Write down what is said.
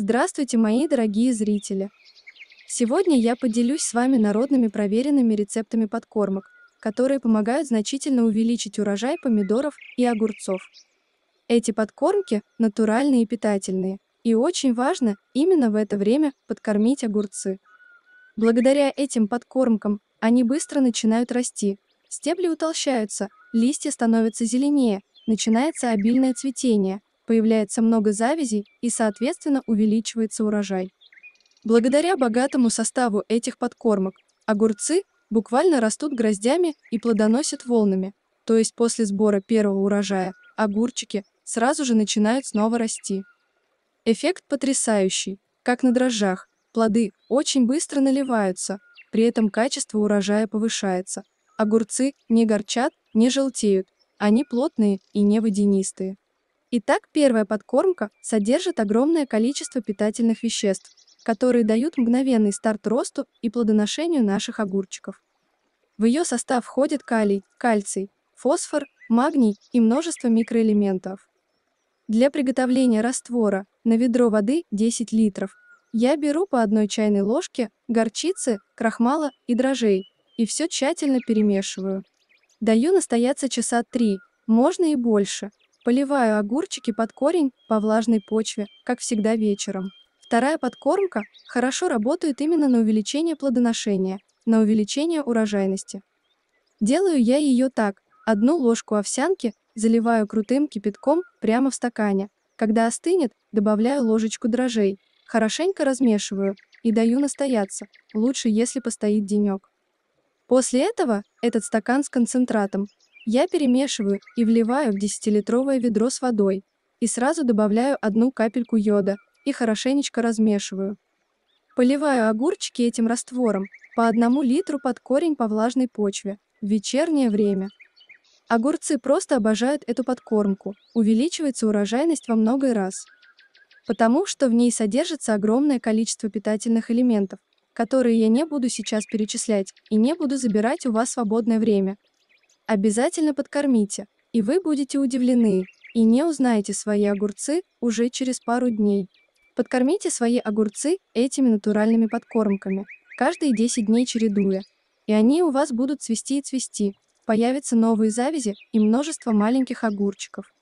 Здравствуйте, мои дорогие зрители! Сегодня я поделюсь с вами народными проверенными рецептами подкормок, которые помогают значительно увеличить урожай помидоров и огурцов. Эти подкормки натуральные и питательные, и очень важно именно в это время подкормить огурцы. Благодаря этим подкормкам они быстро начинают расти, стебли утолщаются, листья становятся зеленее, начинается обильное цветение – появляется много завязей и, соответственно, увеличивается урожай. Благодаря богатому составу этих подкормок огурцы буквально растут гроздями и плодоносят волнами, то есть после сбора первого урожая огурчики сразу же начинают снова расти. Эффект потрясающий, как на дрожжах, плоды очень быстро наливаются, при этом качество урожая повышается. Огурцы не горчат, не желтеют, они плотные и не водянистые. Итак, первая подкормка содержит огромное количество питательных веществ, которые дают мгновенный старт росту и плодоношению наших огурчиков. В ее состав входят калий, кальций, фосфор, магний и множество микроэлементов. Для приготовления раствора на ведро воды 10 литров я беру по одной чайной ложке горчицы, крахмала и дрожжей и все тщательно перемешиваю. Даю настояться часа 3, можно и больше – Поливаю огурчики под корень по влажной почве, как всегда вечером. Вторая подкормка хорошо работает именно на увеличение плодоношения, на увеличение урожайности. Делаю я ее так. Одну ложку овсянки заливаю крутым кипятком прямо в стакане. Когда остынет, добавляю ложечку дрожжей. Хорошенько размешиваю и даю настояться, лучше если постоит денек. После этого этот стакан с концентратом я перемешиваю и вливаю в 10-литровое ведро с водой. И сразу добавляю одну капельку йода и хорошенечко размешиваю. Поливаю огурчики этим раствором по одному литру под корень по влажной почве в вечернее время. Огурцы просто обожают эту подкормку, увеличивается урожайность во много раз. Потому что в ней содержится огромное количество питательных элементов, которые я не буду сейчас перечислять и не буду забирать у вас свободное время, Обязательно подкормите, и вы будете удивлены, и не узнаете свои огурцы уже через пару дней. Подкормите свои огурцы этими натуральными подкормками, каждые 10 дней чередуя, и они у вас будут цвести и цвести, появятся новые завязи и множество маленьких огурчиков.